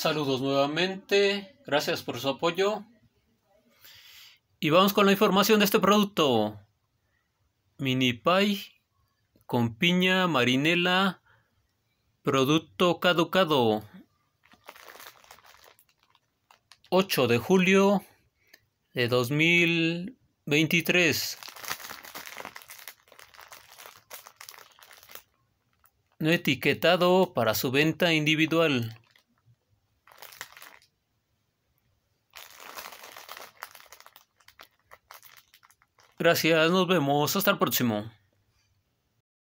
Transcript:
Saludos nuevamente, gracias por su apoyo. Y vamos con la información de este producto. Mini pie con piña, marinela, producto caducado. 8 de julio de 2023. No etiquetado para su venta individual. Gracias, nos vemos, hasta el próximo.